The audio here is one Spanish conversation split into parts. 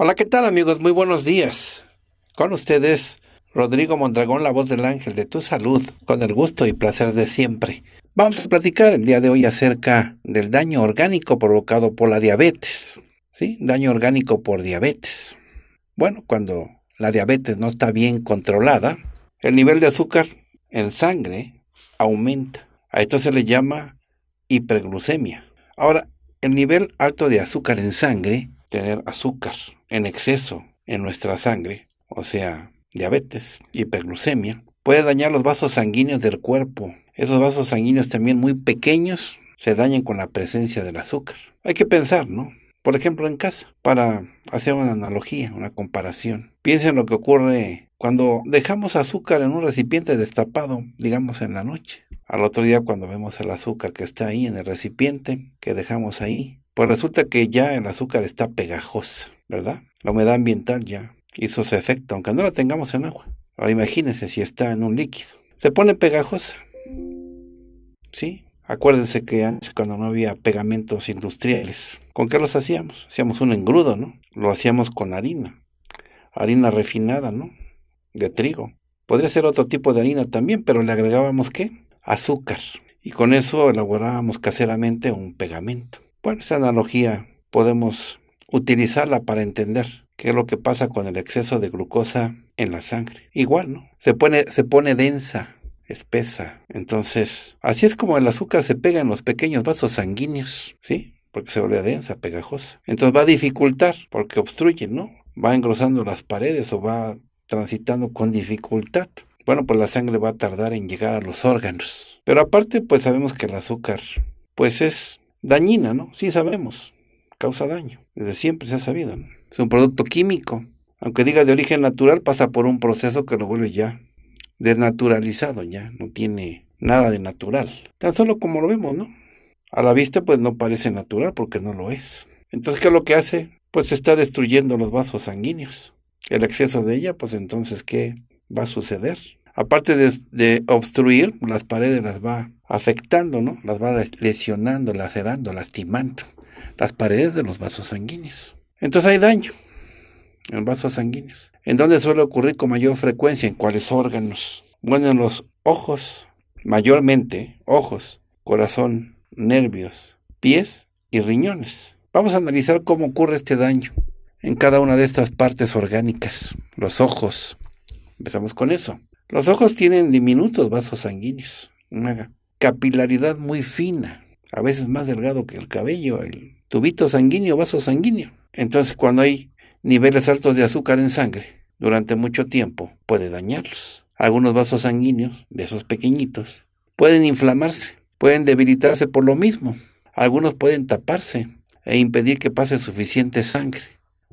Hola, ¿qué tal amigos? Muy buenos días. Con ustedes, Rodrigo Mondragón, la voz del ángel de tu salud, con el gusto y placer de siempre. Vamos a platicar el día de hoy acerca del daño orgánico provocado por la diabetes. ¿Sí? Daño orgánico por diabetes. Bueno, cuando la diabetes no está bien controlada, el nivel de azúcar en sangre aumenta. A esto se le llama hiperglucemia. Ahora, el nivel alto de azúcar en sangre tener azúcar en exceso en nuestra sangre, o sea, diabetes, hiperglucemia, puede dañar los vasos sanguíneos del cuerpo. Esos vasos sanguíneos también muy pequeños se dañan con la presencia del azúcar. Hay que pensar, ¿no? Por ejemplo, en casa, para hacer una analogía, una comparación. Piensen lo que ocurre cuando dejamos azúcar en un recipiente destapado, digamos en la noche. Al otro día cuando vemos el azúcar que está ahí en el recipiente, que dejamos ahí, pues resulta que ya el azúcar está pegajosa, ¿verdad? La humedad ambiental ya hizo su efecto, aunque no la tengamos en agua. Ahora imagínense si está en un líquido. Se pone pegajosa. ¿Sí? Acuérdense que antes cuando no había pegamentos industriales, ¿con qué los hacíamos? Hacíamos un engrudo, ¿no? Lo hacíamos con harina. Harina refinada, ¿no? De trigo. Podría ser otro tipo de harina también, pero le agregábamos qué? Azúcar. Y con eso elaborábamos caseramente un pegamento. Bueno, esa analogía podemos utilizarla para entender qué es lo que pasa con el exceso de glucosa en la sangre. Igual, ¿no? Se pone, se pone densa, espesa. Entonces, así es como el azúcar se pega en los pequeños vasos sanguíneos, ¿sí? Porque se vuelve densa, pegajosa. Entonces va a dificultar, porque obstruye, ¿no? Va engrosando las paredes o va transitando con dificultad. Bueno, pues la sangre va a tardar en llegar a los órganos. Pero aparte, pues sabemos que el azúcar, pues es dañina, ¿no? Sí sabemos, causa daño, desde siempre se ha sabido. Es un producto químico, aunque diga de origen natural, pasa por un proceso que lo vuelve ya desnaturalizado, ya no tiene nada de natural. Tan solo como lo vemos, ¿no? A la vista pues no parece natural porque no lo es. Entonces, ¿qué es lo que hace? Pues está destruyendo los vasos sanguíneos. El exceso de ella, pues entonces, ¿qué va a suceder? Aparte de, de obstruir, las paredes las va afectando, ¿no? Las va lesionando, lacerando, lastimando las paredes de los vasos sanguíneos. Entonces hay daño en vasos sanguíneos. ¿En dónde suele ocurrir con mayor frecuencia? ¿En cuáles órganos? Bueno, en los ojos, mayormente ojos, corazón, nervios, pies y riñones. Vamos a analizar cómo ocurre este daño en cada una de estas partes orgánicas. Los ojos. Empezamos con eso. Los ojos tienen diminutos vasos sanguíneos, capilaridad muy fina, a veces más delgado que el cabello, el tubito sanguíneo, vaso sanguíneo. Entonces, cuando hay niveles altos de azúcar en sangre durante mucho tiempo, puede dañarlos. Algunos vasos sanguíneos, de esos pequeñitos, pueden inflamarse, pueden debilitarse por lo mismo. Algunos pueden taparse e impedir que pase suficiente sangre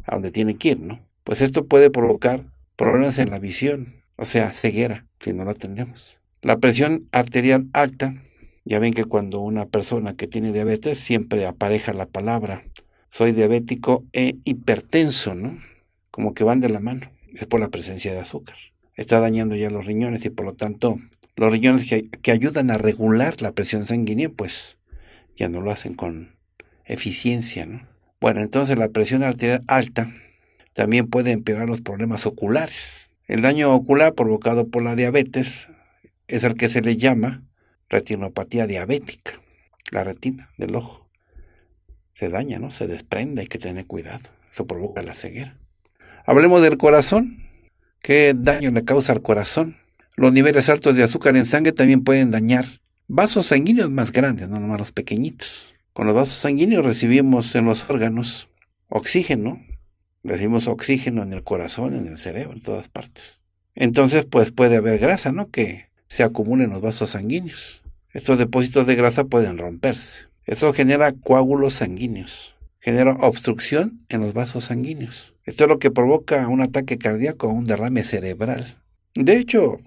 a donde tiene que ir, ¿no? Pues esto puede provocar problemas en la visión, o sea, ceguera, si no lo atendemos. La presión arterial alta, ya ven que cuando una persona que tiene diabetes siempre apareja la palabra, soy diabético e hipertenso, ¿no? Como que van de la mano, es por la presencia de azúcar. Está dañando ya los riñones y por lo tanto los riñones que, ayudan a regular la presión sanguínea, pues ya no lo hacen con eficiencia, ¿no? Bueno, entonces la presión arterial alta también puede empeorar los problemas oculares. El daño ocular provocado por la diabetes es el que se le llama retinopatía diabética, la retina del ojo. Se daña, ¿no? Se desprende, hay que tener cuidado. Eso provoca la ceguera. Hablemos del corazón. ¿Qué daño le causa al corazón? Los niveles altos de azúcar en sangre también pueden dañar vasos sanguíneos más grandes, no nomás los pequeñitos. Con los vasos sanguíneos recibimos en los órganos oxígeno, recibimos oxígeno en el corazón, en el cerebro, en todas partes. Entonces, pues puede haber grasa, ¿no? Que se acumula en los vasos sanguíneos. Estos depósitos de grasa pueden romperse. Esto genera coágulos sanguíneos, genera obstrucción en los vasos sanguíneos. Esto es lo que provoca un ataque cardíaco o un derrame cerebral. De hecho,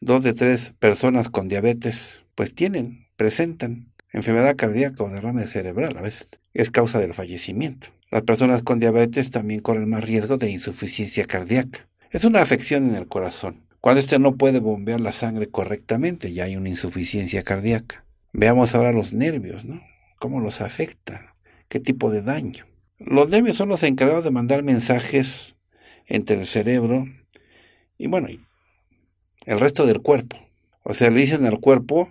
dos de tres personas con diabetes pues tienen, presentan enfermedad cardíaca o derrame cerebral. A veces es causa del fallecimiento. Las personas con diabetes también corren más riesgo de insuficiencia cardíaca. Es una afección en el corazón cuando éste no puede bombear la sangre correctamente, ya hay una insuficiencia cardíaca. Veamos ahora los nervios, ¿no? ¿Cómo los afecta? ¿Qué tipo de daño? Los nervios son los encargados de mandar mensajes entre el cerebro y bueno, el resto del cuerpo. O sea, le dicen al cuerpo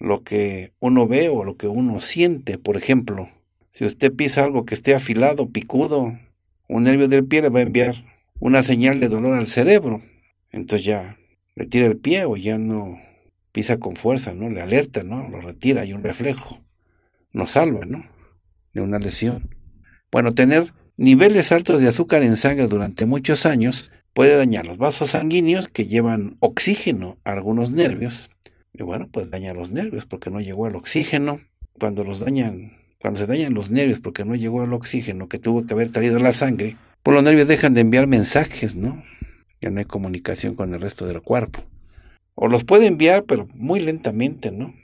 lo que uno ve o lo que uno siente. Por ejemplo, si usted pisa algo que esté afilado, picudo, un nervio del pie le va a enviar una señal de dolor al cerebro. Entonces ya le tira el pie o ya no pisa con fuerza, ¿no? Le alerta, ¿no? Lo retira, y un reflejo. Nos salva, ¿no? De una lesión. Bueno, tener niveles altos de azúcar en sangre durante muchos años puede dañar los vasos sanguíneos que llevan oxígeno a algunos nervios. Y bueno, pues daña los nervios porque no llegó al oxígeno. Cuando los dañan, cuando se dañan los nervios porque no llegó el oxígeno que tuvo que haber traído la sangre, pues los nervios dejan de enviar mensajes, ¿no? ya no hay comunicación con el resto del cuerpo. O los puede enviar, pero muy lentamente, ¿no?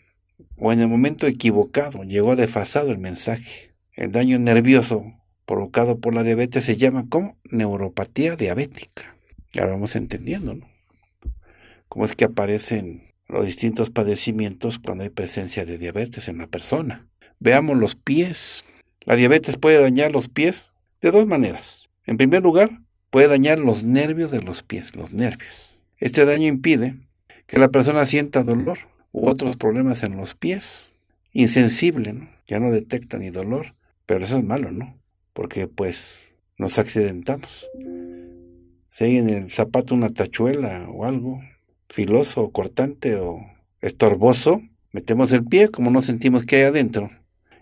O en el momento equivocado, llegó desfasado el mensaje. El daño nervioso provocado por la diabetes se llama como neuropatía diabética. Ya lo vamos entendiendo, ¿no? Cómo es que aparecen los distintos padecimientos cuando hay presencia de diabetes en la persona. Veamos los pies. La diabetes puede dañar los pies de dos maneras. En primer lugar, puede dañar los nervios de los pies, los nervios. Este daño impide que la persona sienta dolor u otros problemas en los pies. Insensible, Ya no detecta ni dolor, pero eso es malo, ¿no? Porque pues nos accidentamos. Si hay en el zapato una tachuela o algo filoso o cortante o estorboso, metemos el pie como no sentimos que hay adentro.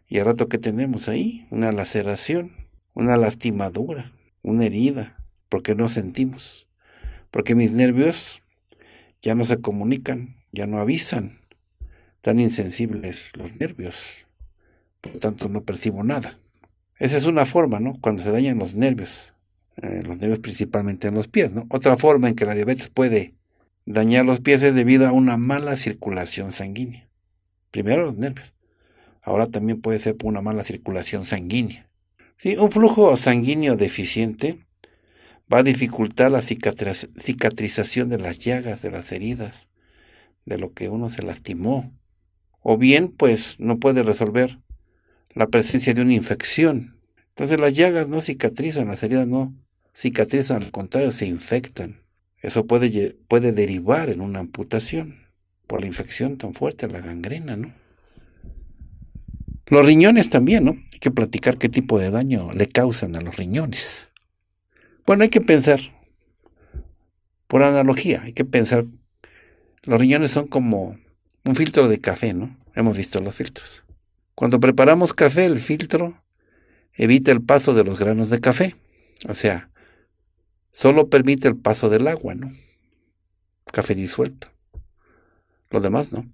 Y al rato que tenemos ahí, una laceración, una lastimadura, una herida, porque no sentimos, porque mis nervios ya no se comunican, ya no avisan, tan insensibles los nervios, por tanto no percibo nada. Esa es una forma, ¿no? Cuando se dañan los nervios, eh, los nervios principalmente en los pies, ¿no? Otra forma en que la diabetes puede dañar los pies es debido a una mala circulación sanguínea. Primero los nervios. Ahora también puede ser por una mala circulación sanguínea. Sí, un flujo sanguíneo deficiente va a dificultar la cicatrización de las llagas, de las heridas, de lo que uno se lastimó. O bien, pues, no puede resolver la presencia de una infección. Entonces las llagas no cicatrizan, las heridas no cicatrizan, al contrario, se infectan. Eso puede, puede derivar en una amputación por la infección tan fuerte, la gangrena, ¿no? Los riñones también, ¿no? Hay que platicar qué tipo de daño le causan a los riñones. Bueno, hay que pensar, por analogía, hay que pensar, los riñones son como un filtro de café, ¿no? Hemos visto los filtros. Cuando preparamos café, el filtro evita el paso de los granos de café, o sea, solo permite el paso del agua, ¿no? Café disuelto. Lo demás no.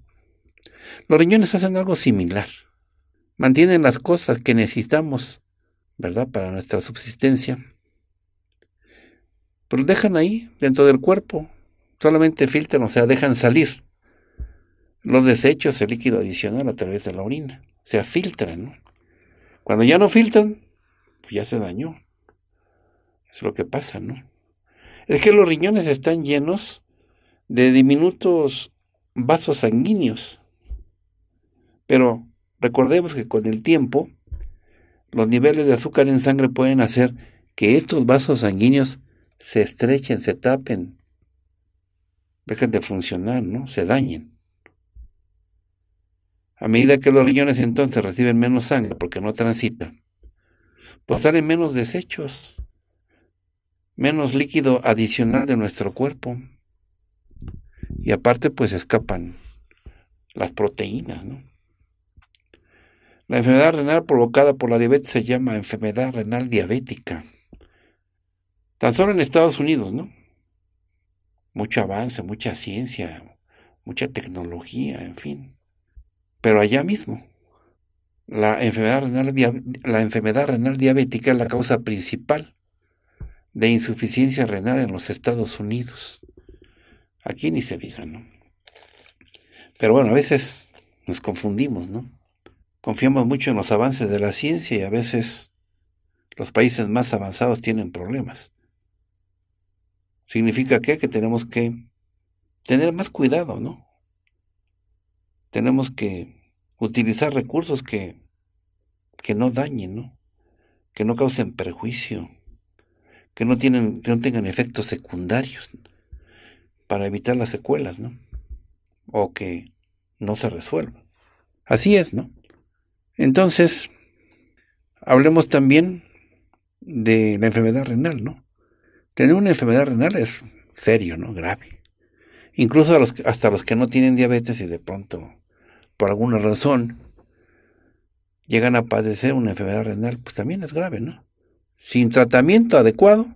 Los riñones hacen algo similar. Mantienen las cosas que necesitamos, ¿verdad? Para nuestra subsistencia pero dejan ahí, dentro del cuerpo. Solamente filtran, o sea, dejan salir los desechos, el líquido adicional a través de la orina. O sea, filtran. ¿no? Cuando ya no filtran, pues ya se dañó. Es lo que pasa, ¿no? Es que los riñones están llenos de diminutos vasos sanguíneos. Pero recordemos que con el tiempo, los niveles de azúcar en sangre pueden hacer que estos vasos sanguíneos se estrechen, se tapen, dejen de funcionar, ¿no? Se dañen. A medida que los riñones entonces reciben menos sangre porque no transitan, pues salen menos desechos, menos líquido adicional de nuestro cuerpo. Y aparte, pues escapan las proteínas, ¿no? La enfermedad renal provocada por la diabetes se llama enfermedad renal diabética. Tan solo en Estados Unidos, ¿no? Mucho avance, mucha ciencia, mucha tecnología, en fin. Pero allá mismo, la enfermedad renal, la enfermedad renal diabética es la causa principal de insuficiencia renal en los Estados Unidos. Aquí ni se diga, ¿no? Pero bueno, a veces nos confundimos, ¿no? Confiamos mucho en los avances de la ciencia y a veces los países más avanzados tienen problemas. ¿Significa qué? Que tenemos que tener más cuidado, ¿no? Tenemos que utilizar recursos que, que no dañen, ¿no? Que no causen perjuicio, que no, tienen, que no tengan efectos secundarios para evitar las secuelas, ¿no? O que no se resuelvan. Así es, ¿no? Entonces, hablemos también de la enfermedad renal, ¿no? Tener una enfermedad renal es serio, ¿no? Grave. Incluso hasta los que no tienen diabetes y de pronto, por alguna razón, llegan a padecer una enfermedad renal, pues también es grave, ¿no? Sin tratamiento adecuado,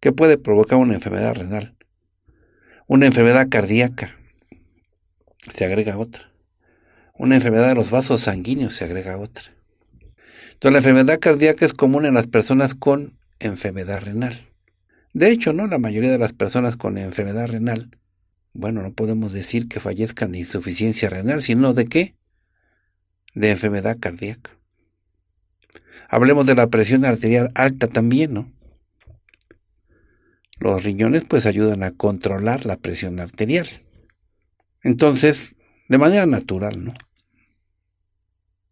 ¿qué puede provocar una enfermedad renal. Una enfermedad cardíaca, se agrega otra. Una enfermedad de los vasos sanguíneos, se agrega otra. Entonces la enfermedad cardíaca es común en las personas con enfermedad renal. De hecho, ¿no? La mayoría de las personas con enfermedad renal, bueno, no podemos decir que fallezcan de insuficiencia renal, sino de qué? De enfermedad cardíaca. Hablemos de la presión arterial alta también, ¿no? Los riñones pues ayudan a controlar la presión arterial. Entonces, de manera natural, ¿no?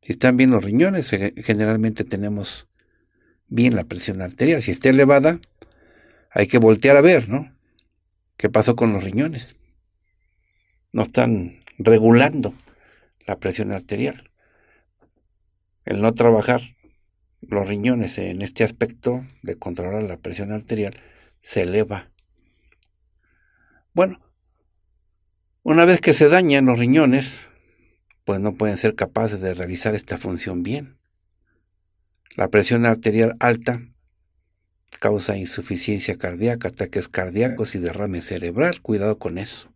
Si están bien los riñones, eh, generalmente tenemos bien la presión arterial. Si está elevada, hay que voltear a ver, ¿no? ¿Qué pasó con los riñones? No están regulando la presión arterial. El no trabajar los riñones en este aspecto de controlar la presión arterial se eleva. Bueno, una vez que se dañan los riñones, pues no pueden ser capaces de realizar esta función bien. La presión arterial alta causa insuficiencia cardíaca, ataques cardíacos y derrame cerebral. Cuidado con eso.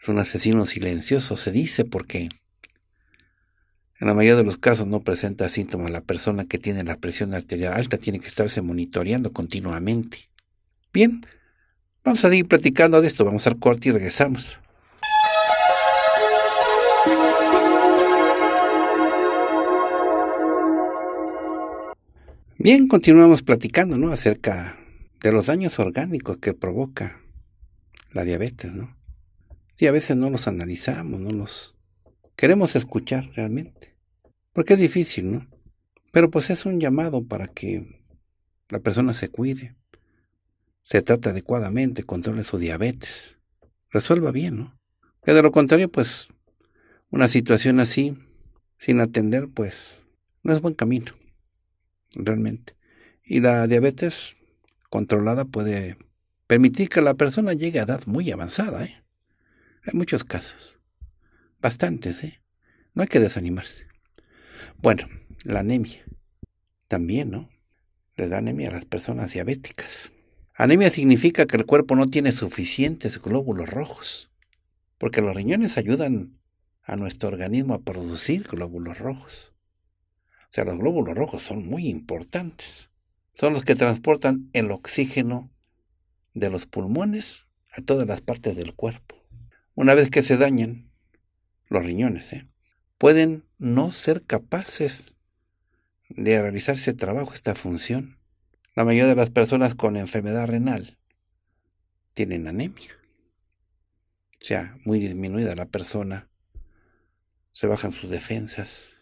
Es un asesino silencioso, se dice, porque en la mayoría de los casos no presenta síntomas. La persona que tiene la presión arterial alta tiene que estarse monitoreando continuamente. Bien, vamos a seguir platicando de esto. Vamos al corte y regresamos. Bien, continuamos platicando, ¿no? Acerca de los daños orgánicos que provoca la diabetes, ¿no? Sí, a veces no los analizamos, no los queremos escuchar realmente. Porque es difícil, ¿no? Pero pues es un llamado para que la persona se cuide, se trate adecuadamente, controle su diabetes, resuelva bien, ¿no? Que de lo contrario, pues una situación así, sin atender, pues no es buen camino realmente. Y la diabetes controlada puede permitir que la persona llegue a edad muy avanzada. ¿eh? Hay muchos casos, bastantes. ¿eh? No hay que desanimarse. Bueno, la anemia también, ¿no? Le da anemia a las personas diabéticas. Anemia significa que el cuerpo no tiene suficientes glóbulos rojos, porque los riñones ayudan a nuestro organismo a producir glóbulos rojos sea, los glóbulos rojos son muy importantes. Son los que transportan el oxígeno de los pulmones a todas las partes del cuerpo. Una vez que se dañan los riñones, ¿eh? pueden no ser capaces de realizar ese trabajo, esta función. La mayoría de las personas con enfermedad renal tienen anemia. O sea, muy disminuida la persona. Se bajan sus defensas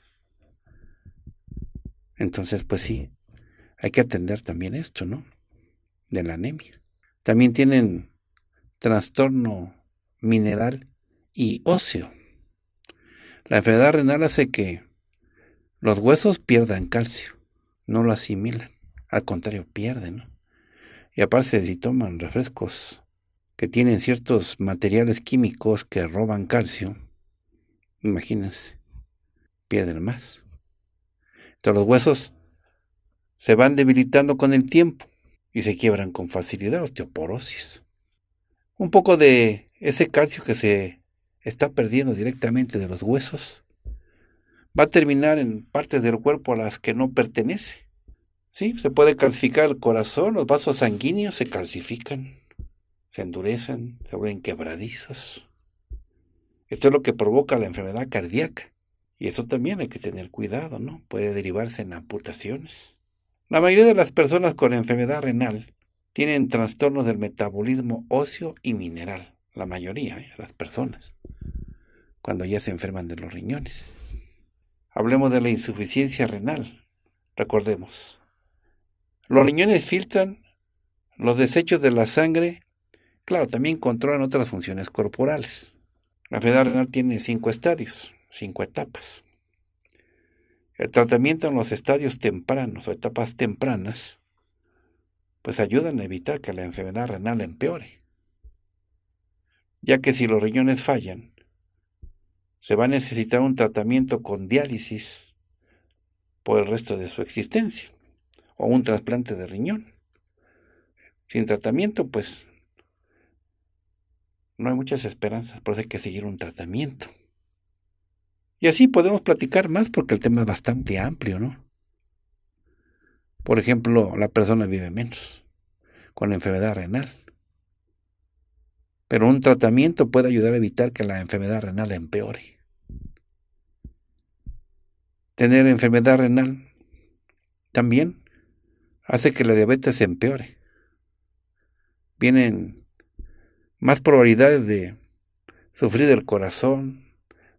entonces, pues sí, hay que atender también esto, ¿no? De la anemia. También tienen trastorno mineral y óseo. La enfermedad renal hace que los huesos pierdan calcio, no lo asimilan, al contrario, pierden. Y aparte si toman refrescos que tienen ciertos materiales químicos que roban calcio, imagínense, pierden más los huesos se van debilitando con el tiempo y se quiebran con facilidad, osteoporosis. Un poco de ese calcio que se está perdiendo directamente de los huesos va a terminar en partes del cuerpo a las que no pertenece. Sí, se puede calcificar el corazón, los vasos sanguíneos se calcifican, se endurecen, se vuelven quebradizos. Esto es lo que provoca la enfermedad cardíaca. Y eso también hay que tener cuidado, ¿no? Puede derivarse en amputaciones. La mayoría de las personas con enfermedad renal tienen trastornos del metabolismo óseo y mineral. La mayoría de ¿eh? las personas. Cuando ya se enferman de los riñones. Hablemos de la insuficiencia renal. Recordemos. Los riñones filtran los desechos de la sangre. Claro, también controlan otras funciones corporales. La enfermedad renal tiene cinco estadios cinco etapas. El tratamiento en los estadios tempranos o etapas tempranas, pues ayudan a evitar que la enfermedad renal empeore, ya que si los riñones fallan, se va a necesitar un tratamiento con diálisis por el resto de su existencia, o un trasplante de riñón. Sin tratamiento, pues no hay muchas esperanzas, por eso hay que seguir un tratamiento. Y así podemos platicar más porque el tema es bastante amplio, ¿no? Por ejemplo, la persona vive menos con la enfermedad renal. Pero un tratamiento puede ayudar a evitar que la enfermedad renal empeore. Tener enfermedad renal también hace que la diabetes se empeore. Vienen más probabilidades de sufrir del corazón,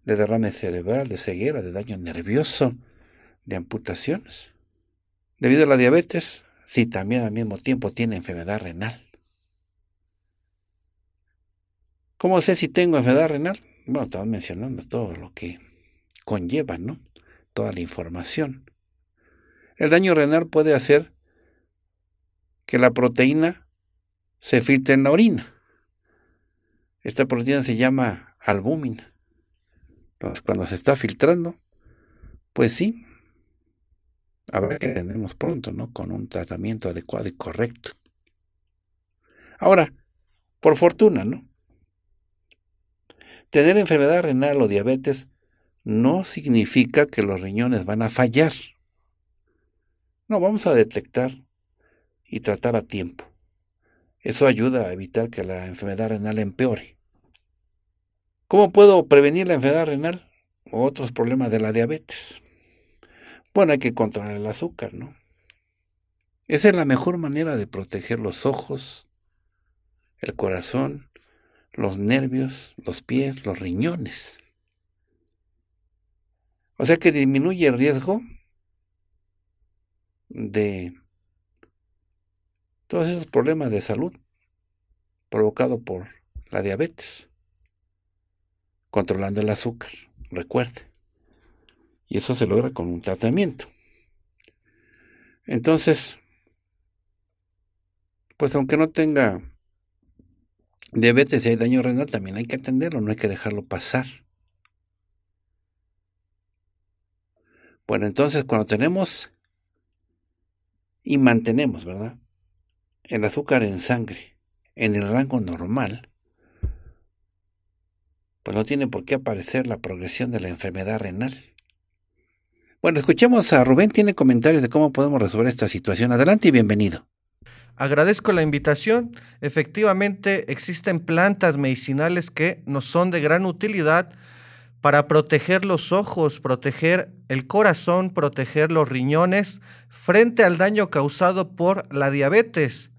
de derrame cerebral, de ceguera, de daño nervioso, de amputaciones. Debido a la diabetes, si también al mismo tiempo tiene enfermedad renal. ¿Cómo sé si tengo enfermedad renal? Bueno, estamos mencionando todo lo que conlleva, ¿no? Toda la información. El daño renal puede hacer que la proteína se filtre en la orina. Esta proteína se llama albúmina. Entonces, cuando se está filtrando, pues sí, habrá que tenernos pronto, ¿no? Con un tratamiento adecuado y correcto. Ahora, por fortuna, ¿no? Tener enfermedad renal o diabetes no significa que los riñones van a fallar. No, vamos a detectar y tratar a tiempo. Eso ayuda a evitar que la enfermedad renal empeore. ¿Cómo puedo prevenir la enfermedad renal o otros problemas de la diabetes? Bueno, hay que controlar el azúcar, ¿no? Esa es la mejor manera de proteger los ojos, el corazón, los nervios, los pies, los riñones. O sea que disminuye el riesgo de todos esos problemas de salud provocados por la diabetes controlando el azúcar, recuerde. Y eso se logra con un tratamiento. Entonces, pues aunque no tenga diabetes y hay daño renal, también hay que atenderlo, no hay que dejarlo pasar. Bueno, entonces cuando tenemos y mantenemos, ¿verdad? El azúcar en sangre en el rango normal, pues no tiene por qué aparecer la progresión de la enfermedad renal. Bueno, escuchemos a Rubén, tiene comentarios de cómo podemos resolver esta situación. Adelante y bienvenido. Agradezco la invitación. Efectivamente, existen plantas medicinales que nos son de gran utilidad para proteger los ojos, proteger el corazón, proteger los riñones frente al daño causado por la diabetes.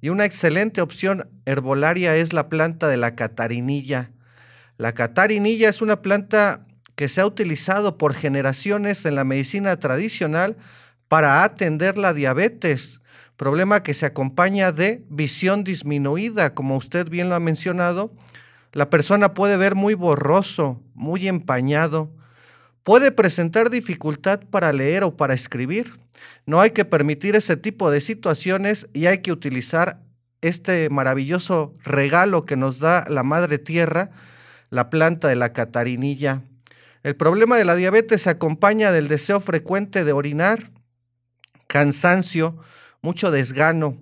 Y una excelente opción herbolaria es la planta de la catarinilla. La catarinilla es una planta que se ha utilizado por generaciones en la medicina tradicional para atender la diabetes, problema que se acompaña de visión disminuida, como usted bien lo ha mencionado. La persona puede ver muy borroso, muy empañado, puede presentar dificultad para leer o para escribir. No hay que permitir ese tipo de situaciones y hay que utilizar este maravilloso regalo que nos da la Madre Tierra la planta de la catarinilla. El problema de la diabetes se acompaña del deseo frecuente de orinar, cansancio, mucho desgano,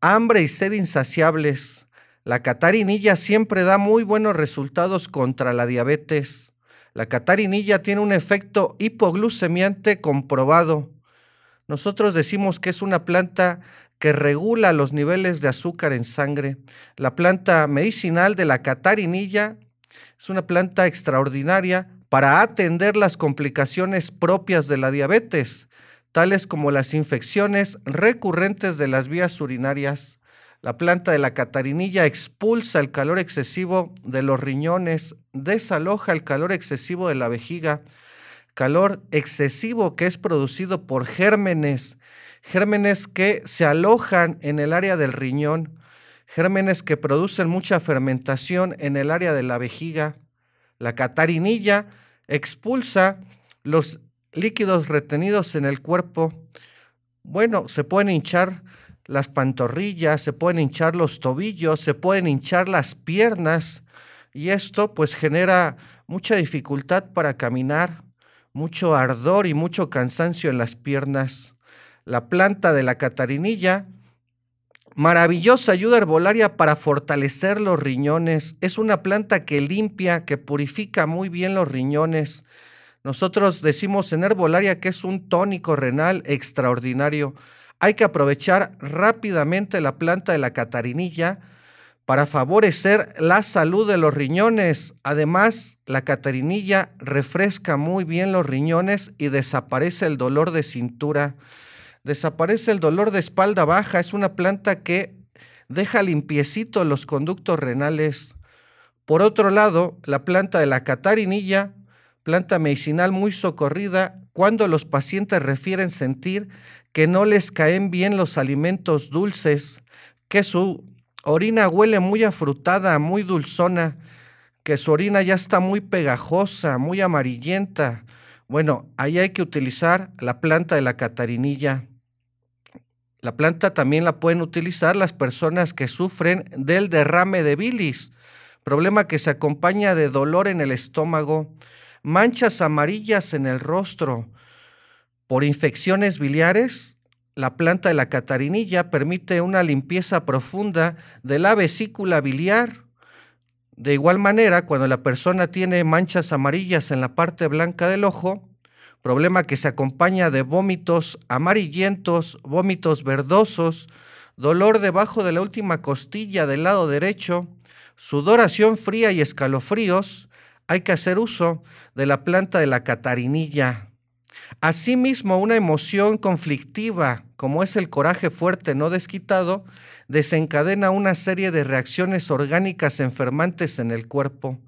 hambre y sed insaciables. La catarinilla siempre da muy buenos resultados contra la diabetes. La catarinilla tiene un efecto hipoglucemiante comprobado. Nosotros decimos que es una planta que regula los niveles de azúcar en sangre. La planta medicinal de la catarinilla es una planta extraordinaria para atender las complicaciones propias de la diabetes, tales como las infecciones recurrentes de las vías urinarias. La planta de la catarinilla expulsa el calor excesivo de los riñones, desaloja el calor excesivo de la vejiga, calor excesivo que es producido por gérmenes, gérmenes que se alojan en el área del riñón, gérmenes que producen mucha fermentación en el área de la vejiga. La catarinilla expulsa los líquidos retenidos en el cuerpo. Bueno, se pueden hinchar las pantorrillas, se pueden hinchar los tobillos, se pueden hinchar las piernas y esto pues genera mucha dificultad para caminar, mucho ardor y mucho cansancio en las piernas. La planta de la catarinilla Maravillosa ayuda herbolaria para fortalecer los riñones. Es una planta que limpia, que purifica muy bien los riñones. Nosotros decimos en herbolaria que es un tónico renal extraordinario. Hay que aprovechar rápidamente la planta de la catarinilla para favorecer la salud de los riñones. Además, la catarinilla refresca muy bien los riñones y desaparece el dolor de cintura. Desaparece el dolor de espalda baja. Es una planta que deja limpiecito los conductos renales. Por otro lado, la planta de la catarinilla, planta medicinal muy socorrida, cuando los pacientes refieren sentir que no les caen bien los alimentos dulces, que su orina huele muy afrutada, muy dulzona, que su orina ya está muy pegajosa, muy amarillenta. Bueno, ahí hay que utilizar la planta de la catarinilla. La planta también la pueden utilizar las personas que sufren del derrame de bilis, problema que se acompaña de dolor en el estómago, manchas amarillas en el rostro. Por infecciones biliares, la planta de la catarinilla permite una limpieza profunda de la vesícula biliar. De igual manera, cuando la persona tiene manchas amarillas en la parte blanca del ojo, problema que se acompaña de vómitos amarillentos, vómitos verdosos, dolor debajo de la última costilla del lado derecho, sudoración fría y escalofríos, hay que hacer uso de la planta de la catarinilla. Asimismo, una emoción conflictiva, como es el coraje fuerte no desquitado, desencadena una serie de reacciones orgánicas enfermantes en el cuerpo.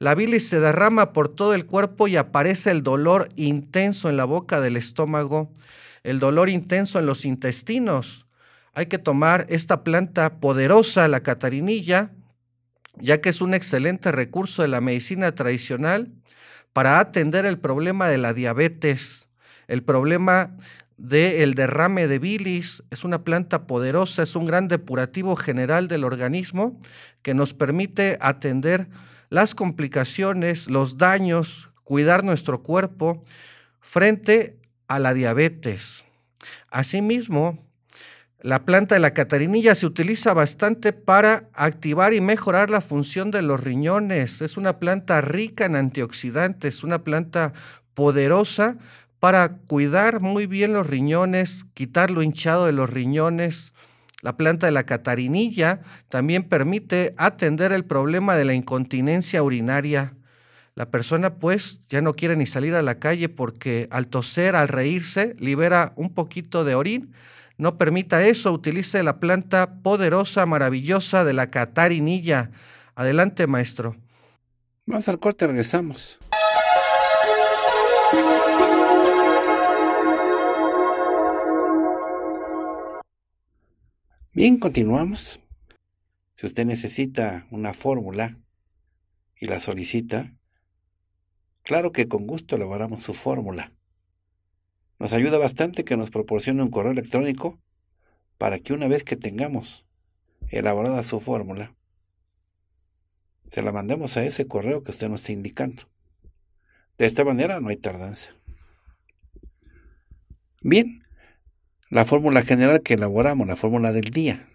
La bilis se derrama por todo el cuerpo y aparece el dolor intenso en la boca del estómago, el dolor intenso en los intestinos. Hay que tomar esta planta poderosa, la catarinilla, ya que es un excelente recurso de la medicina tradicional para atender el problema de la diabetes, el problema del el derrame de bilis. Es una planta poderosa, es un gran depurativo general del organismo que nos permite atender las complicaciones, los daños, cuidar nuestro cuerpo frente a la diabetes. Asimismo, la planta de la catarinilla se utiliza bastante para activar y mejorar la función de los riñones. Es una planta rica en antioxidantes, una planta poderosa para cuidar muy bien los riñones, quitar lo hinchado de los riñones, la planta de la catarinilla también permite atender el problema de la incontinencia urinaria. La persona pues ya no quiere ni salir a la calle porque al toser, al reírse, libera un poquito de orín. No permita eso, utilice la planta poderosa, maravillosa de la catarinilla. Adelante, maestro. Vamos al corte, regresamos. Bien, continuamos. Si usted necesita una fórmula y la solicita, claro que con gusto elaboramos su fórmula. Nos ayuda bastante que nos proporcione un correo electrónico para que una vez que tengamos elaborada su fórmula, se la mandemos a ese correo que usted nos está indicando. De esta manera no hay tardanza. Bien, la fórmula general que elaboramos, la fórmula del día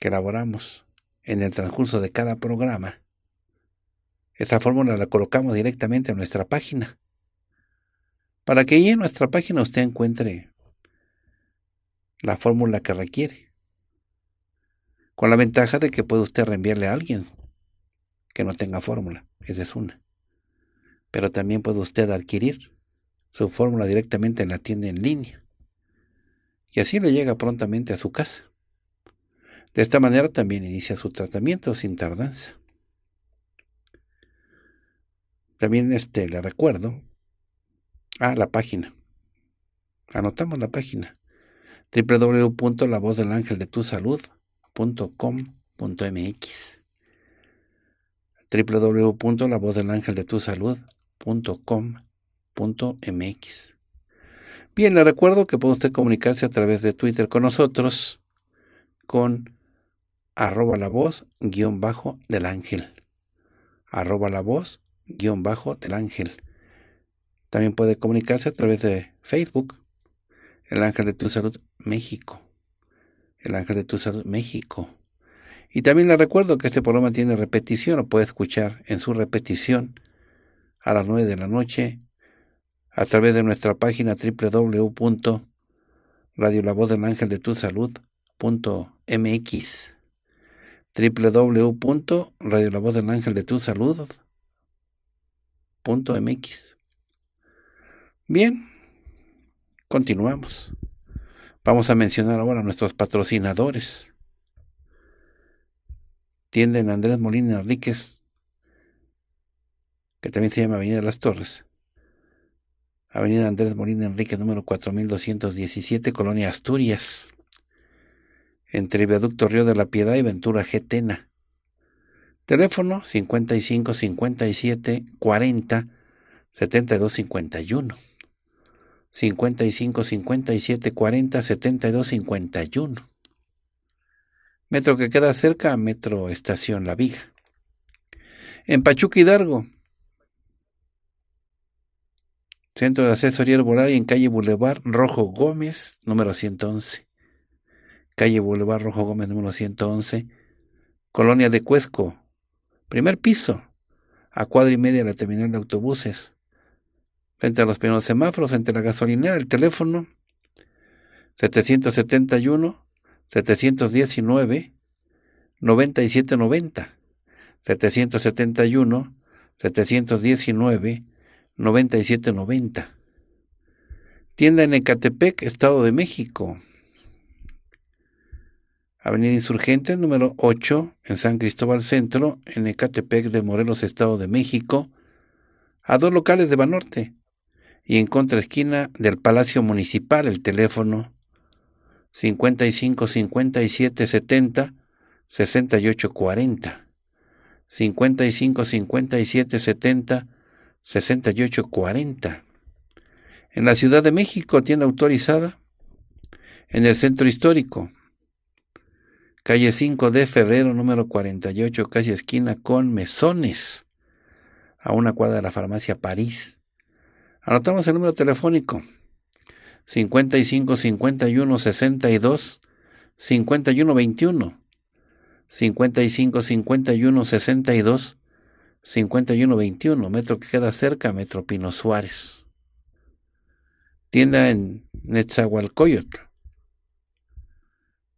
que elaboramos en el transcurso de cada programa, esa fórmula la colocamos directamente en nuestra página. Para que ahí en nuestra página usted encuentre la fórmula que requiere. Con la ventaja de que puede usted reenviarle a alguien que no tenga fórmula. Esa es una. Pero también puede usted adquirir su fórmula directamente en la tienda en línea y así le llega prontamente a su casa. De esta manera también inicia su tratamiento sin tardanza. También este, le recuerdo a la página. Anotamos la página www.lavozdelangeldetusalud.com.mx www.lavozdelangeldetusalud.com.mx Bien, le recuerdo que puede usted comunicarse a través de Twitter con nosotros con arroba la voz guión bajo del ángel. Arroba la voz guión bajo del ángel. También puede comunicarse a través de Facebook, el ángel de tu salud México. El ángel de tu salud México. Y también le recuerdo que este programa tiene repetición, o puede escuchar en su repetición a las 9 de la noche a través de nuestra página tu Tusalud.mx Bien, continuamos. Vamos a mencionar ahora a nuestros patrocinadores. Tienden Andrés Molina Enríquez, que también se llama Avenida de las Torres, Avenida Andrés Molina Enrique, número 4217, Colonia Asturias, entre Viaducto Río de la Piedad y Ventura Getena. Teléfono 55 57 40 72 51. 55 57 40 72 51. Metro que queda cerca Metro Estación La Viga. En Pachuca Hidalgo, Centro de Asesoría y en calle Boulevard Rojo Gómez, número 111. Calle Boulevard Rojo Gómez, número 111. Colonia de Cuesco. Primer piso. A cuadra y media de la terminal de autobuses. Frente a los primeros semáforos, frente a la gasolinera, el teléfono 771 719 9790 771 719 9790. Tienda en Ecatepec, Estado de México. Avenida Insurgente número 8, en San Cristóbal Centro, en Ecatepec de Morelos, Estado de México, a dos locales de Banorte, y en contraesquina del Palacio Municipal, el teléfono 55 57 70 68 40. 55 57 70 6840. En la Ciudad de México, tienda autorizada. En el centro histórico, calle 5 de febrero, número 48, casi esquina con Mesones, a una cuadra de la farmacia París. Anotamos el número telefónico 55 51 62 5121 21 55 51 62 5121, metro que queda cerca, metro Pino Suárez. Tienda en Netzahualcoyot,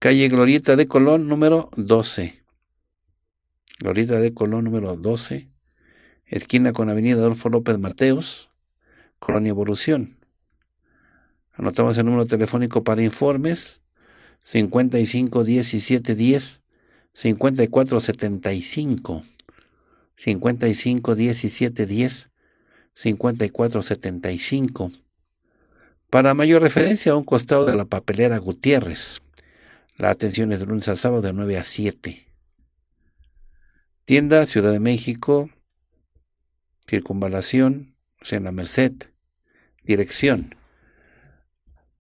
Calle Glorieta de Colón número 12. Glorieta de Colón número 12, esquina con Avenida Adolfo López Mateos, Colonia Evolución. Anotamos el número telefónico para informes 55 17 10 54 75. 55 17 10 54 75. Para mayor referencia, a un costado de la papelera Gutiérrez. La atención es de lunes a sábado de 9 a 7. Tienda Ciudad de México, Circunvalación, en la Merced. Dirección.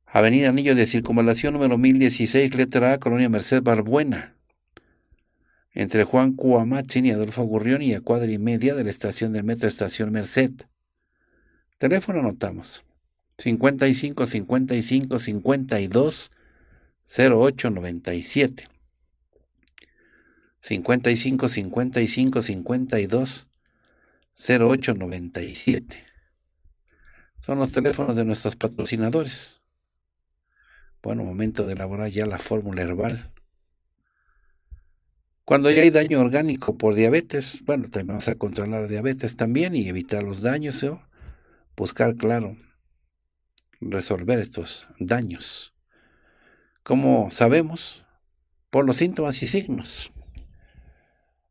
Avenida Anillo de Circunvalación número 1016, letra A, Colonia Merced Barbuena entre Juan Cuamachin y Adolfo Gurrión... ...y a cuadra y media de la estación del metro Estación Merced. Teléfono anotamos. 55 55 52 08 97. 55 55 52 08 97. Son los teléfonos de nuestros patrocinadores. Bueno, momento de elaborar ya la fórmula herbal. Cuando ya hay daño orgánico por diabetes, bueno, también vamos a controlar la diabetes también y evitar los daños, o ¿eh? buscar, claro, resolver estos daños. Como sabemos? Por los síntomas y signos.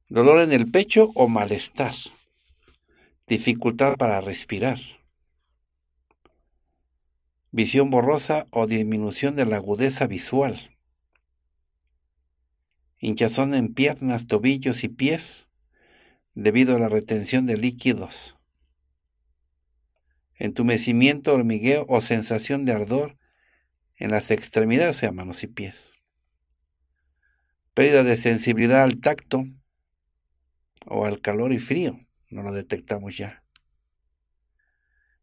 Dolor en el pecho o malestar. Dificultad para respirar. Visión borrosa o disminución de la agudeza visual hinchazón en piernas, tobillos y pies debido a la retención de líquidos, entumecimiento, hormigueo o sensación de ardor en las extremidades, o sea, manos y pies, pérdida de sensibilidad al tacto o al calor y frío, no lo detectamos ya,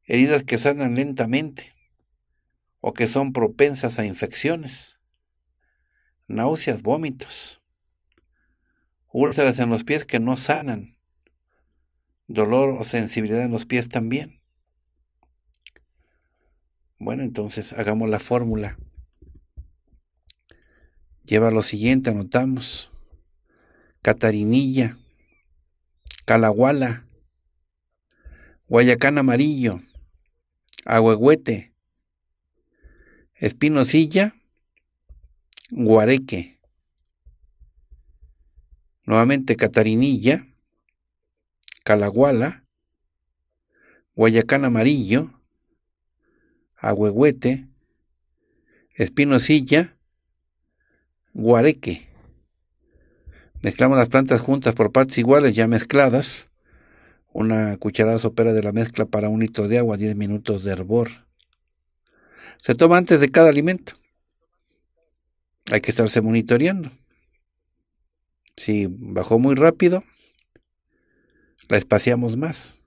heridas que sanan lentamente o que son propensas a infecciones, náuseas, vómitos úlceras en los pies que no sanan, dolor o sensibilidad en los pies también. Bueno, entonces hagamos la fórmula. Lleva lo siguiente, anotamos. Catarinilla, Calahuala, Guayacán amarillo, Agüehuete, Espinocilla. Guareque nuevamente Catarinilla, Calaguala, Guayacán Amarillo, Agüehuete, Espinosilla, Guareque. Mezclamos las plantas juntas por partes iguales ya mezcladas. Una cucharada sopera de la mezcla para un litro de agua, 10 minutos de hervor. Se toma antes de cada alimento. Hay que estarse monitoreando. Si bajó muy rápido, la espaciamos más.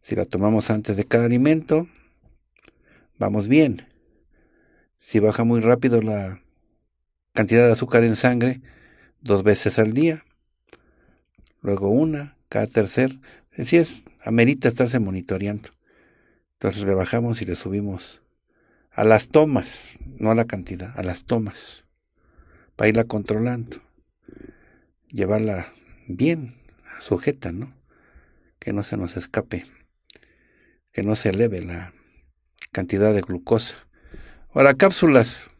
Si la tomamos antes de cada alimento, vamos bien. Si baja muy rápido la cantidad de azúcar en sangre, dos veces al día. Luego una, cada tercer. Así es, amerita estarse monitoreando. Entonces le bajamos y le subimos a las tomas, no a la cantidad, a las tomas, para irla controlando llevarla bien sujeta, ¿no? Que no se nos escape, que no se eleve la cantidad de glucosa. Ahora, cápsulas.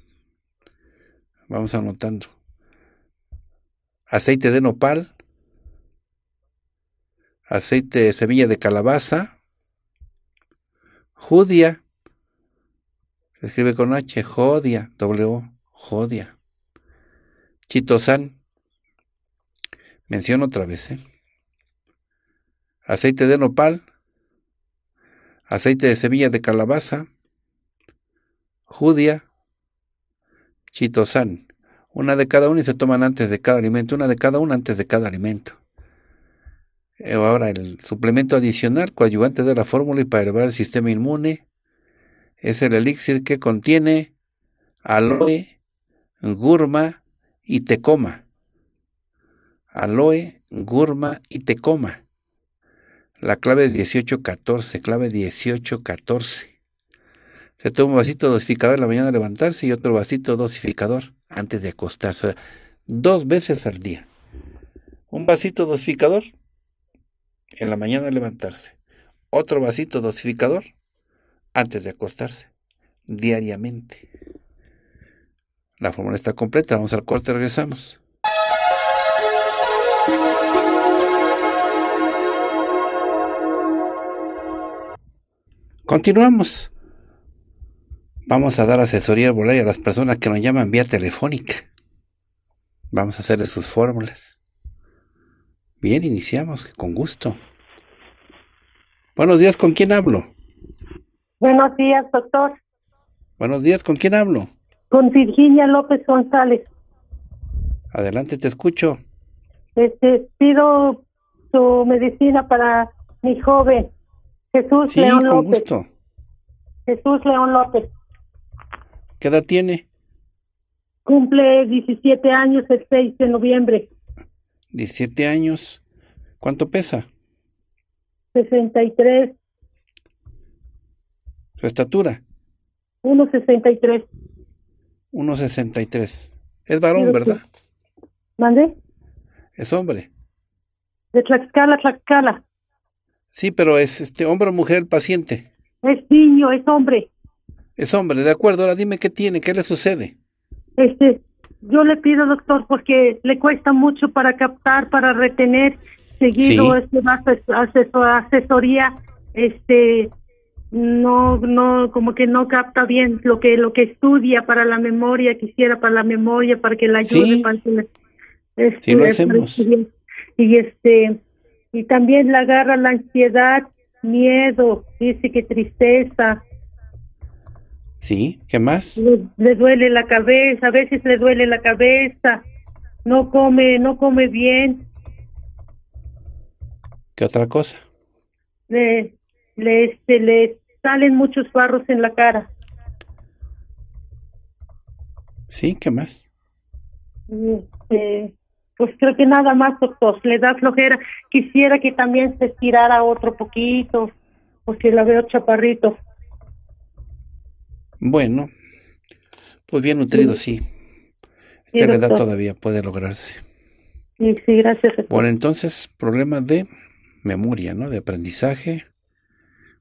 Vamos anotando. Aceite de nopal, aceite de semilla de calabaza, judia, se escribe con H, jodia, W, jodia, chitosan, Menciono otra vez, ¿eh? Aceite de nopal, aceite de semilla de calabaza, judía, chitosán. Una de cada una y se toman antes de cada alimento, una de cada una antes de cada alimento. Eh, ahora, el suplemento adicional, coadyuvante de la fórmula y para elevar el sistema inmune, es el elixir que contiene aloe, gurma y tecoma aloe, gurma y tecoma. La clave es 1814, clave 1814. Se toma un vasito dosificador en la mañana de levantarse y otro vasito dosificador antes de acostarse. dos veces al día. Un vasito dosificador en la mañana de levantarse. Otro vasito dosificador antes de acostarse. Diariamente. La fórmula está completa. Vamos al corte, regresamos. Continuamos. Vamos a dar asesoría y a las personas que nos llaman vía telefónica. Vamos a hacerles sus fórmulas. Bien, iniciamos, con gusto. Buenos días, ¿con quién hablo? Buenos días, doctor. Buenos días, ¿con quién hablo? Con Virginia López González. Adelante, te escucho. Este, pido su medicina para mi joven. Jesús sí, León con López. Gusto. Jesús León López. ¿Qué edad tiene? Cumple 17 años el 6 de noviembre. 17 años. ¿Cuánto pesa? 63. ¿Su estatura? 1,63. 1,63. Es varón, ¿verdad? ¿Mande? Es hombre. De Tlaxcala, Tlaxcala. Sí, pero es este hombre o mujer paciente. Es niño, es hombre. Es hombre, de acuerdo. Ahora dime qué tiene, qué le sucede. Este, yo le pido, doctor, porque le cuesta mucho para captar, para retener. Seguido, este, asesoría, este, no, no, como que no capta bien lo que, lo que estudia para la memoria, quisiera para la memoria, para que la ayude. sí, lo este, hacemos. Y este, y también la agarra la ansiedad, miedo, dice que tristeza. Sí, ¿qué más? Le, duele la cabeza, a veces le duele la cabeza, no come, no come bien. ¿Qué otra cosa? Le, le este, salen muchos barros en la cara. Sí, ¿qué más? Este, pues creo que nada más, doctor, le da flojera. Quisiera que también se estirara otro poquito, porque la veo chaparrito. Bueno, pues bien nutrido, sí. Esta edad todavía puede lograrse. Sí, sí, gracias. Bueno, entonces, problema de memoria, ¿no? De aprendizaje,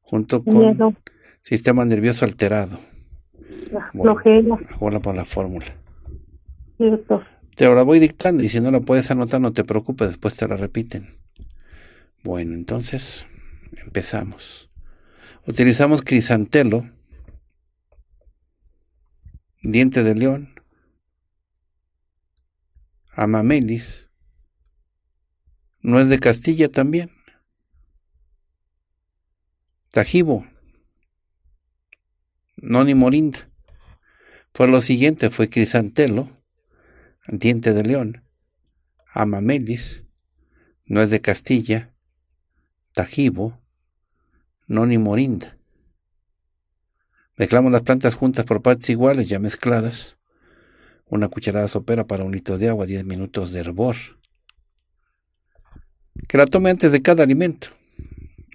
junto con sistema nervioso alterado. flojera. por la fórmula. Sí, doctor. Te la voy dictando y si no la puedes anotar, no te preocupes, después te la repiten. Bueno, entonces empezamos. Utilizamos crisantelo, diente de león, amamelis, nuez de Castilla también, tajibo, noni morinda. Fue lo siguiente, fue crisantelo, Diente de León, Amamelis, Nuez de Castilla, Tajibo, Noni Morinda. Mezclamos las plantas juntas por partes iguales, ya mezcladas. Una cucharada sopera para un litro de agua, 10 minutos de hervor. Que la tome antes de cada alimento.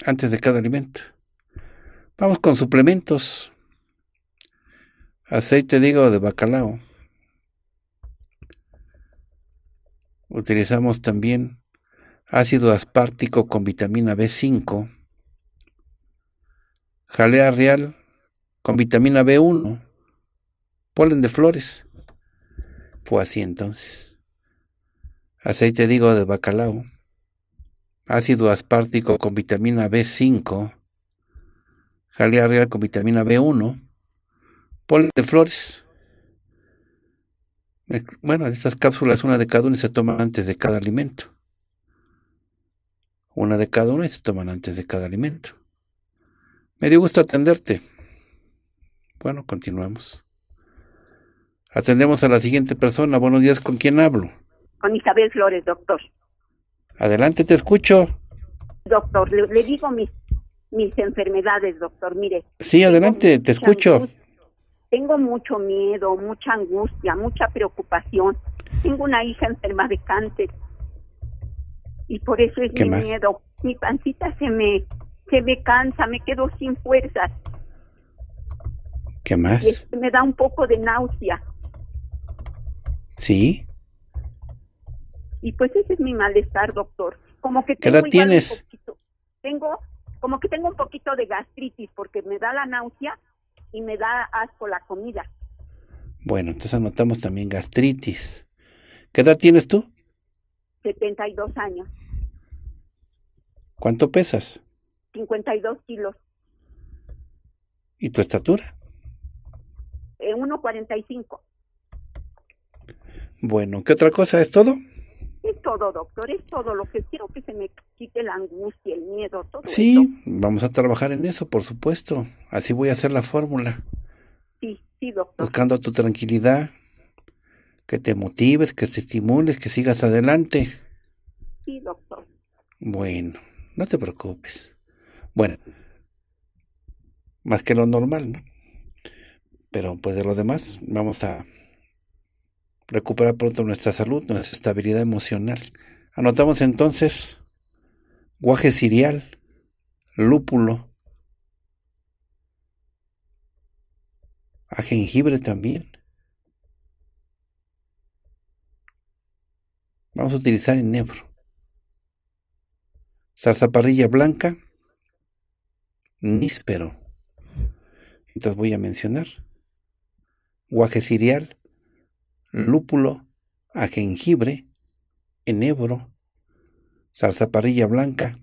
Antes de cada alimento. Vamos con suplementos. Aceite de de bacalao. Utilizamos también ácido aspartico con vitamina B5, jalea real con vitamina B1, polen de flores. Fue así entonces. Aceite digo de bacalao, ácido aspártico con vitamina B5, jalea real con vitamina B1, polen de flores. Eh, bueno, estas cápsulas, una de cada una se toman antes de cada alimento. Una de cada una se toman antes de cada alimento. Me dio gusto atenderte. Bueno, continuamos. Atendemos a la siguiente persona. Buenos días, ¿con quién hablo? Con Isabel Flores, doctor. Adelante, te escucho. Doctor, le, digo mis, mis enfermedades, doctor, mire. Sí, adelante, te escucho tengo mucho miedo, mucha angustia, mucha preocupación. Tengo una hija enferma de cáncer y por eso es mi miedo. Mi pancita se me se me cansa, me quedo sin fuerzas. ¿Qué más? me da un poco de náusea. Sí. Y pues ese es mi malestar, doctor. Como que tengo ¿Qué edad tienes? tengo como que tengo un poquito de gastritis porque me da la náusea y me da asco la comida. Bueno, entonces anotamos también gastritis. ¿Qué edad tienes tú? 72 años. ¿Cuánto pesas? 52 kilos. ¿Y tu estatura? Eh, y 1,45. Bueno, ¿qué otra cosa? ¿Es todo? Es todo, doctor, es todo. Lo que quiero que se me quite la angustia, el miedo, Sí, vamos a trabajar en eso, por supuesto. Así voy a hacer la fórmula. Sí, sí, doctor. Buscando tu tranquilidad, que te motives, que te estimules, que sigas adelante. Sí, doctor. Bueno, no te preocupes. Bueno, más que lo normal, ¿no? Pero pues de lo demás, vamos a recuperar pronto nuestra salud, nuestra estabilidad emocional. Anotamos entonces guaje cereal, lúpulo, a jengibre también. Vamos a utilizar enebro. Zarzaparrilla blanca, níspero. Entonces voy a mencionar. Guaje cereal, lúpulo, a jengibre, enebro, zarzaparrilla blanca,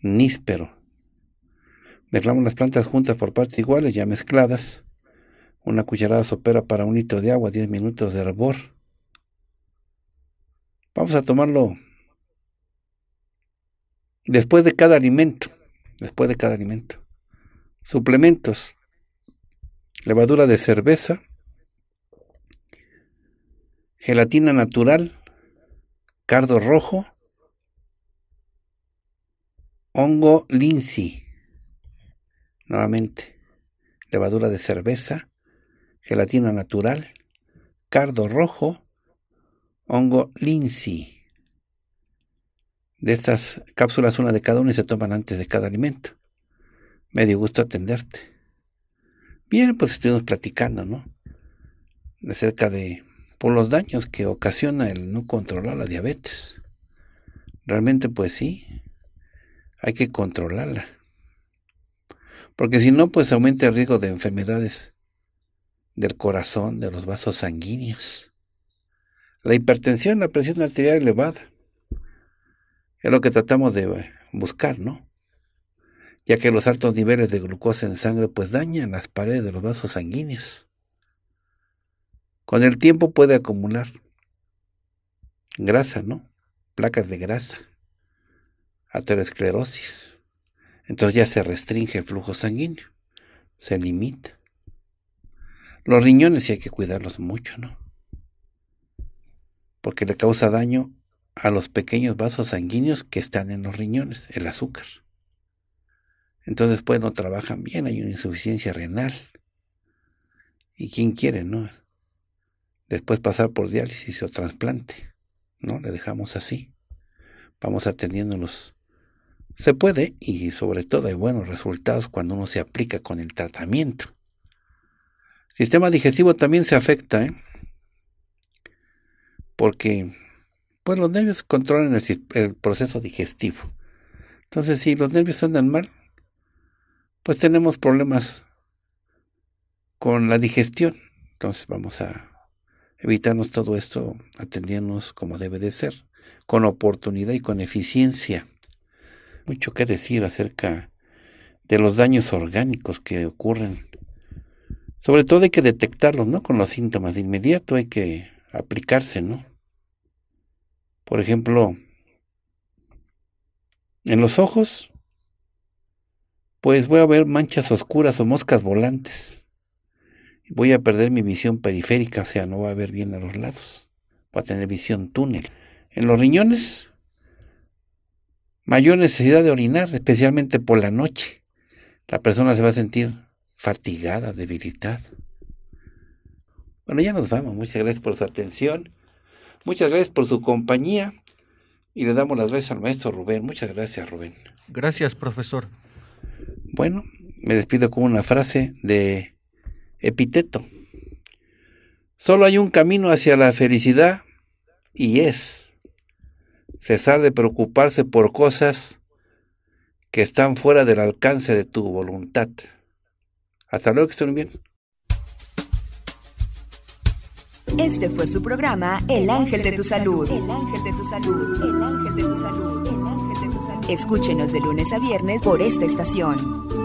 níspero. Mezclamos las plantas juntas por partes iguales, ya mezcladas. Una cucharada sopera para un litro de agua, 10 minutos de hervor. Vamos a tomarlo después de cada alimento. Después de cada alimento. Suplementos. Levadura de cerveza. Gelatina natural. Cardo rojo hongo linsi. Nuevamente, levadura de cerveza, gelatina natural, cardo rojo, hongo linsi. De estas cápsulas, una de cada una y se toman antes de cada alimento. Me dio gusto atenderte. Bien, pues estuvimos platicando, ¿no? Acerca de por los daños que ocasiona el no controlar la diabetes. Realmente, pues sí, hay que controlarla. Porque si no, pues aumenta el riesgo de enfermedades del corazón, de los vasos sanguíneos. La hipertensión, la presión arterial elevada. Es lo que tratamos de buscar, ¿no? Ya que los altos niveles de glucosa en sangre pues dañan las paredes de los vasos sanguíneos. Con el tiempo puede acumular grasa, ¿no? Placas de grasa aterosclerosis. Entonces ya se restringe el flujo sanguíneo, se limita. Los riñones sí hay que cuidarlos mucho, ¿no? Porque le causa daño a los pequeños vasos sanguíneos que están en los riñones, el azúcar. Entonces pues no trabajan bien, hay una insuficiencia renal. ¿Y quién quiere, no? Después pasar por diálisis o trasplante, ¿no? Le dejamos así. Vamos los... Se puede, y sobre todo hay buenos resultados cuando uno se aplica con el tratamiento. Sistema digestivo también se afecta, ¿eh? porque pues los nervios controlan el, proceso digestivo. Entonces, si los nervios andan mal, pues tenemos problemas con la digestión. Entonces vamos a evitarnos todo esto, atendiéndonos como debe de ser, con oportunidad y con eficiencia mucho que decir acerca de los daños orgánicos que ocurren. Sobre todo hay que detectarlos, ¿no? Con los síntomas de inmediato hay que aplicarse, ¿no? Por ejemplo, en los ojos, pues voy a ver manchas oscuras o moscas volantes. Voy a perder mi visión periférica, o sea, no va a ver bien a los lados. Va a tener visión túnel. En los riñones, mayor necesidad de orinar, especialmente por la noche. La persona se va a sentir fatigada, debilitada. Bueno, ya nos vamos. Muchas gracias por su atención. Muchas gracias por su compañía. Y le damos las gracias al maestro Rubén. Muchas gracias, Rubén. Gracias, profesor. Bueno, me despido con una frase de Epiteto. Solo hay un camino hacia la felicidad y es cesar de preocuparse por cosas que están fuera del alcance de tu voluntad. Hasta luego, que estén bien. Este fue su programa El Ángel de tu Salud. El Ángel de tu Salud. El Ángel de tu Salud. El Ángel de tu Salud. Escúchenos de lunes a viernes por esta estación.